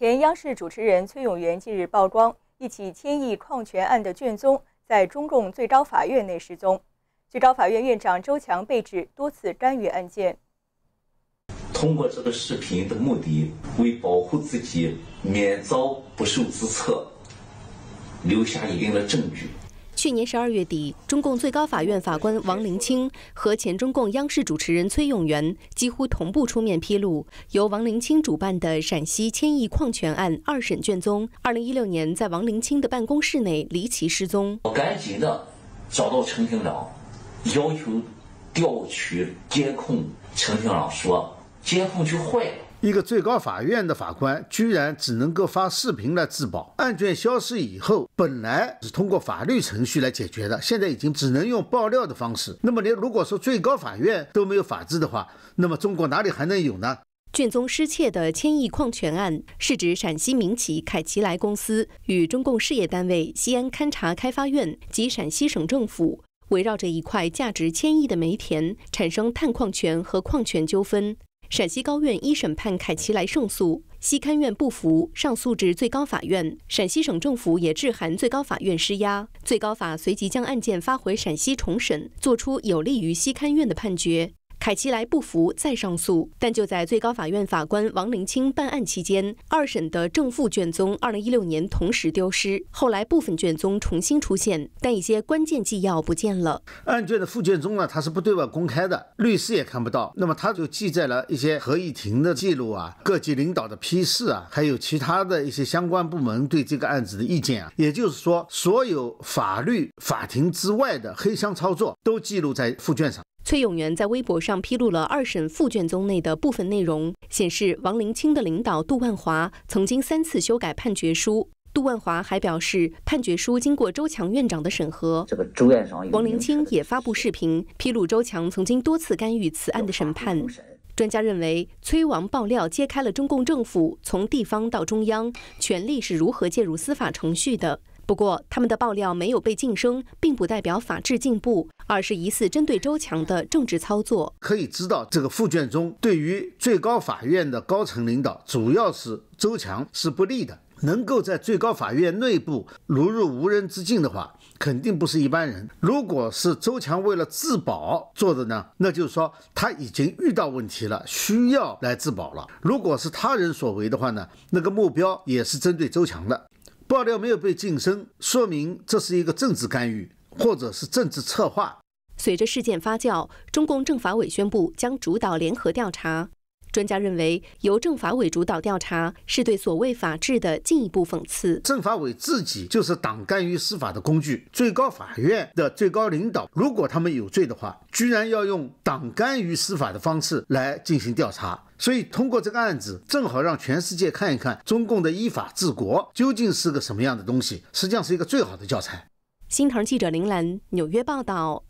前央视主持人崔永元近日曝光一起千亿矿权案的卷宗在中共最高法院内失踪，最高法院院长周强被指多次干预案件。通过这个视频的目的，为保护自己免遭不受测，留下一定的证据。去年十二月底，中共最高法院法官王林清和前中共央视主持人崔永元几乎同步出面披露，由王林清主办的陕西千亿矿权案二审卷宗，二零一六年在王林清的办公室内离奇失踪。我赶紧的找到陈厅长，要求调取监控，陈厅长说监控就坏了。一个最高法院的法官居然只能够发视频来自保，案卷消失以后，本来是通过法律程序来解决的，现在已经只能用爆料的方式。那么，连如果说最高法院都没有法治的话，那么中国哪里还能有呢？卷宗失窃的千亿矿权案，是指陕西民企凯奇莱公司与中共事业单位西安勘察开发院及陕西省政府，围绕着一块价值千亿的煤田，产生探矿权和矿权纠纷。陕西高院一审判凯奇莱胜诉，西勘院不服，上诉至最高法院。陕西省政府也致函最高法院施压，最高法随即将案件发回陕西重审，作出有利于西勘院的判决。凯奇莱不服，再上诉。但就在最高法院法官王林清办案期间，二审的正副卷宗2016年同时丢失。后来部分卷宗重新出现，但一些关键纪要不见了。案卷的副卷宗呢，它是不对外公开的，律师也看不到。那么它就记载了一些合议庭的记录啊，各级领导的批示啊，还有其他的一些相关部门对这个案子的意见啊。也就是说，所有法律法庭之外的黑箱操作都记录在副卷上。崔永元在微博上披露了二审副卷宗内的部分内容，显示王林清的领导杜万华曾经三次修改判决书。杜万华还表示，判决书经过周强院长的审核。这个周院长王林清也发布视频披露，周强曾经多次干预此案的审判。专家认为，崔王爆料揭开了中共政府从地方到中央权力是如何介入司法程序的。不过，他们的爆料没有被晋升，并不代表法治进步，而是疑似针对周强的政治操作。可以知道，这个复卷中对于最高法院的高层领导，主要是周强是不利的。能够在最高法院内部如入无人之境的话，肯定不是一般人。如果是周强为了自保做的呢，那就是说他已经遇到问题了，需要来自保了。如果是他人所为的话呢，那个目标也是针对周强的。爆料没有被晋升，说明这是一个政治干预，或者是政治策划。随着事件发酵，中共政法委宣布将主导联合调查。专家认为，由政法委主导调查是对所谓法治的进一步讽刺。政法委自己就是党干预司法的工具。最高法院的最高领导，如果他们有罪的话，居然要用党干预司法的方式来进行调查。所以，通过这个案子，正好让全世界看一看中共的依法治国究竟是个什么样的东西，实际上是一个最好的教材。新唐记者林兰，纽约报道。